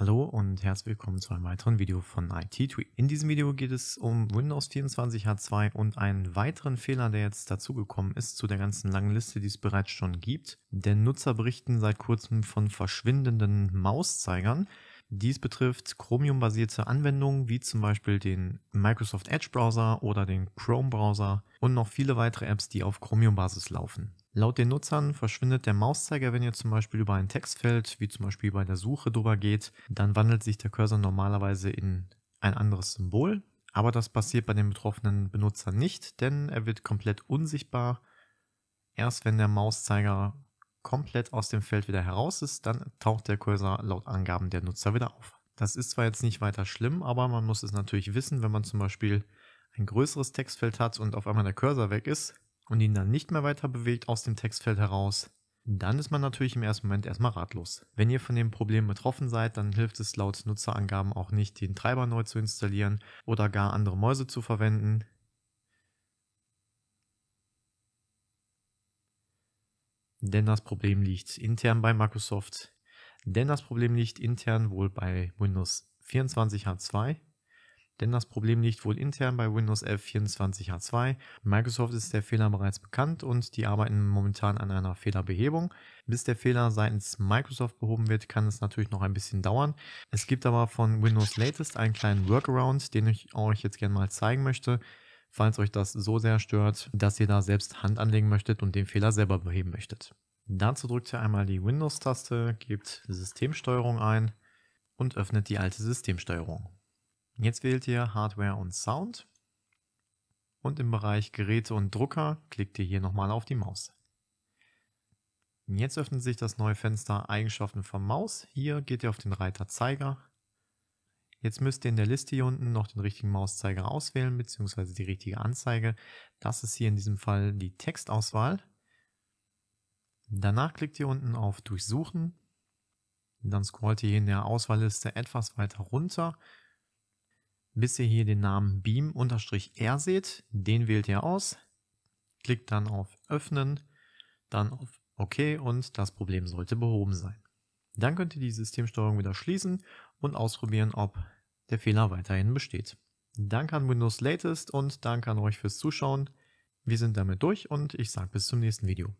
Hallo und herzlich willkommen zu einem weiteren Video von IT2. In diesem Video geht es um Windows 24 H2 und einen weiteren Fehler, der jetzt dazugekommen ist zu der ganzen langen Liste, die es bereits schon gibt. Denn Nutzer berichten seit kurzem von verschwindenden Mauszeigern. Dies betrifft Chromium-basierte Anwendungen wie zum Beispiel den Microsoft Edge Browser oder den Chrome Browser und noch viele weitere Apps, die auf Chromium-Basis laufen. Laut den Nutzern verschwindet der Mauszeiger, wenn ihr zum Beispiel über ein Textfeld, wie zum Beispiel bei der Suche drüber geht, dann wandelt sich der Cursor normalerweise in ein anderes Symbol. Aber das passiert bei den betroffenen Benutzern nicht, denn er wird komplett unsichtbar. Erst wenn der Mauszeiger komplett aus dem Feld wieder heraus ist, dann taucht der Cursor laut Angaben der Nutzer wieder auf. Das ist zwar jetzt nicht weiter schlimm, aber man muss es natürlich wissen, wenn man zum Beispiel ein größeres Textfeld hat und auf einmal der Cursor weg ist, und ihn dann nicht mehr weiter bewegt aus dem Textfeld heraus, dann ist man natürlich im ersten Moment erstmal ratlos. Wenn ihr von dem Problem betroffen seid, dann hilft es laut Nutzerangaben auch nicht, den Treiber neu zu installieren oder gar andere Mäuse zu verwenden. Denn das Problem liegt intern bei Microsoft. Denn das Problem liegt intern wohl bei Windows 24 H2 denn das Problem liegt wohl intern bei Windows 11 24H2. Microsoft ist der Fehler bereits bekannt und die arbeiten momentan an einer Fehlerbehebung. Bis der Fehler seitens Microsoft behoben wird, kann es natürlich noch ein bisschen dauern. Es gibt aber von Windows Latest einen kleinen Workaround, den ich euch jetzt gerne mal zeigen möchte, falls euch das so sehr stört, dass ihr da selbst Hand anlegen möchtet und den Fehler selber beheben möchtet. Dazu drückt ihr einmal die Windows-Taste, gebt Systemsteuerung ein und öffnet die alte Systemsteuerung. Jetzt wählt ihr Hardware und Sound und im Bereich Geräte und Drucker klickt ihr hier nochmal auf die Maus. Jetzt öffnet sich das neue Fenster Eigenschaften von Maus. Hier geht ihr auf den Reiter Zeiger. Jetzt müsst ihr in der Liste hier unten noch den richtigen Mauszeiger auswählen bzw. die richtige Anzeige. Das ist hier in diesem Fall die Textauswahl. Danach klickt ihr unten auf Durchsuchen. Dann scrollt ihr hier in der Auswahlliste etwas weiter runter bis ihr hier den Namen Beam-R seht. Den wählt ihr aus, klickt dann auf Öffnen, dann auf OK und das Problem sollte behoben sein. Dann könnt ihr die Systemsteuerung wieder schließen und ausprobieren, ob der Fehler weiterhin besteht. Danke an Windows Latest und danke an euch fürs Zuschauen. Wir sind damit durch und ich sage bis zum nächsten Video.